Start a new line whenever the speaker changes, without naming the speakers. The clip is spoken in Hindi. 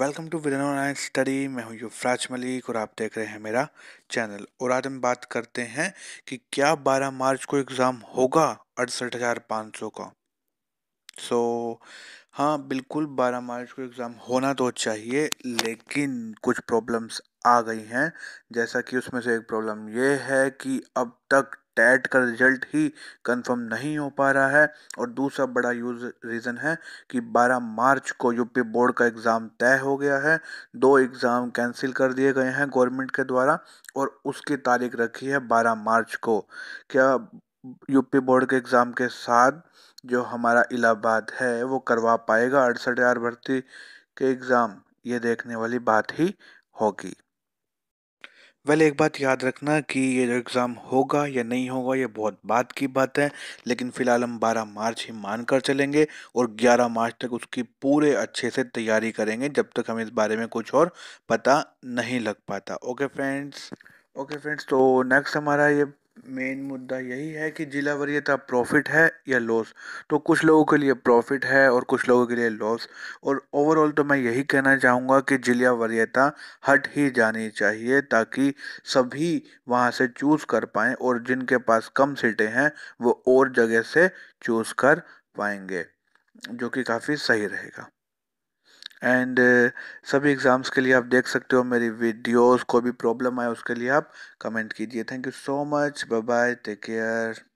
welcome to with online study मैं हूं युवराज मलिक और आप देख रहे हैं मेरा चैनल और आज हम बात करते हैं कि क्या 12 मार्च को एग्ज़ाम होगा अड़सठ हज़ार पाँच सौ का सो so, हाँ बिल्कुल 12 मार्च को एग्ज़ाम होना तो चाहिए लेकिन कुछ प्रॉब्लम्स आ गई हैं जैसा कि उसमें से एक प्रॉब्लम ये है कि अब तक टैट का रिजल्ट ही कंफर्म नहीं हो पा रहा है और दूसरा बड़ा यूज रीज़न है कि 12 मार्च को यूपी बोर्ड का एग्ज़ाम तय हो गया है दो एग्ज़ाम कैंसिल कर दिए गए हैं गवर्नमेंट के द्वारा और उसकी तारीख रखी है 12 मार्च को क्या यूपी बोर्ड के एग्ज़ाम के साथ जो हमारा इलाहाबाद है वो करवा पाएगा अड़सठ हज़ार भर्ती के एग्ज़ाम ये देखने वाली बात ही होगी वेल एक बात याद रखना कि ये जो एग्ज़ाम होगा या नहीं होगा ये बहुत बात की बात है लेकिन फ़िलहाल हम 12 मार्च ही मानकर चलेंगे और 11 मार्च तक उसकी पूरे अच्छे से तैयारी करेंगे जब तक हमें इस बारे में कुछ और पता नहीं लग पाता ओके फ्रेंड्स ओके फ्रेंड्स तो नेक्स्ट हमारा ये मेन मुद्दा यही है कि जिला वरीयता प्रॉफिट है या लॉस तो कुछ लोगों के लिए प्रॉफिट है और कुछ लोगों के लिए लॉस और ओवरऑल तो मैं यही कहना चाहूँगा कि जिला वरीयता हट ही जानी चाहिए ताकि सभी वहाँ से चूज़ कर पाएँ और जिनके पास कम सीटें हैं वो और जगह से चूज़ कर पाएंगे जो कि काफ़ी सही रहेगा एंड uh, सभी एग्ज़ाम्स के लिए आप देख सकते हो मेरी वीडियोस को भी प्रॉब्लम आए उसके लिए आप कमेंट कीजिए thank you so much bye bye take care